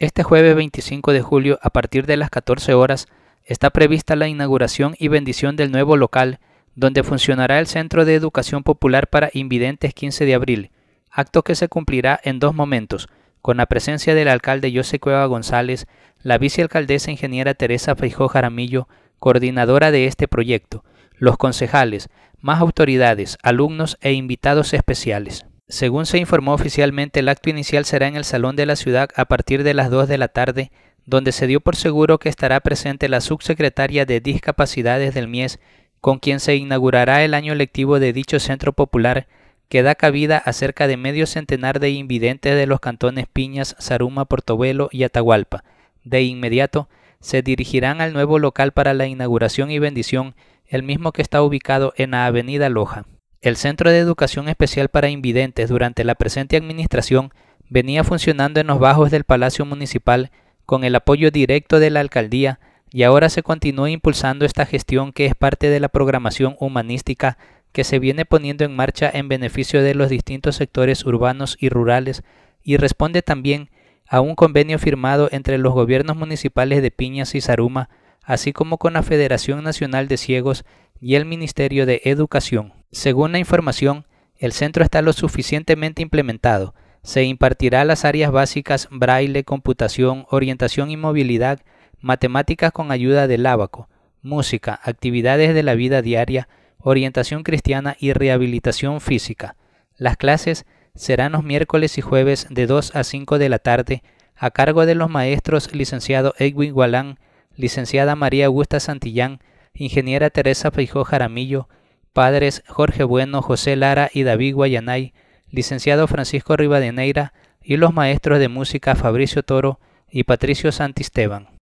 Este jueves 25 de julio, a partir de las 14 horas, está prevista la inauguración y bendición del nuevo local, donde funcionará el Centro de Educación Popular para Invidentes 15 de abril, acto que se cumplirá en dos momentos, con la presencia del alcalde José Cueva González, la vicealcaldesa ingeniera Teresa Feijó Jaramillo, coordinadora de este proyecto, los concejales, más autoridades, alumnos e invitados especiales. Según se informó oficialmente, el acto inicial será en el Salón de la Ciudad a partir de las 2 de la tarde, donde se dio por seguro que estará presente la subsecretaria de Discapacidades del MIES, con quien se inaugurará el año lectivo de dicho centro popular, que da cabida a cerca de medio centenar de invidentes de los cantones Piñas, Zaruma, Portobelo y Atahualpa. De inmediato, se dirigirán al nuevo local para la inauguración y bendición, el mismo que está ubicado en la Avenida Loja. El Centro de Educación Especial para Invidentes durante la presente administración venía funcionando en los bajos del Palacio Municipal con el apoyo directo de la Alcaldía y ahora se continúa impulsando esta gestión que es parte de la programación humanística que se viene poniendo en marcha en beneficio de los distintos sectores urbanos y rurales y responde también a un convenio firmado entre los gobiernos municipales de Piñas y Zaruma, así como con la Federación Nacional de Ciegos y el Ministerio de Educación. Según la información, el centro está lo suficientemente implementado. Se impartirá las áreas básicas braille, computación, orientación y movilidad, matemáticas con ayuda del ábaco, música, actividades de la vida diaria, orientación cristiana y rehabilitación física. Las clases serán los miércoles y jueves de 2 a 5 de la tarde a cargo de los maestros licenciado Edwin Gualán, licenciada María Augusta Santillán, ingeniera Teresa Feijó Jaramillo, padres Jorge Bueno, José Lara y David Guayanay, licenciado Francisco Rivadeneira y los maestros de música Fabricio Toro y Patricio Santisteban.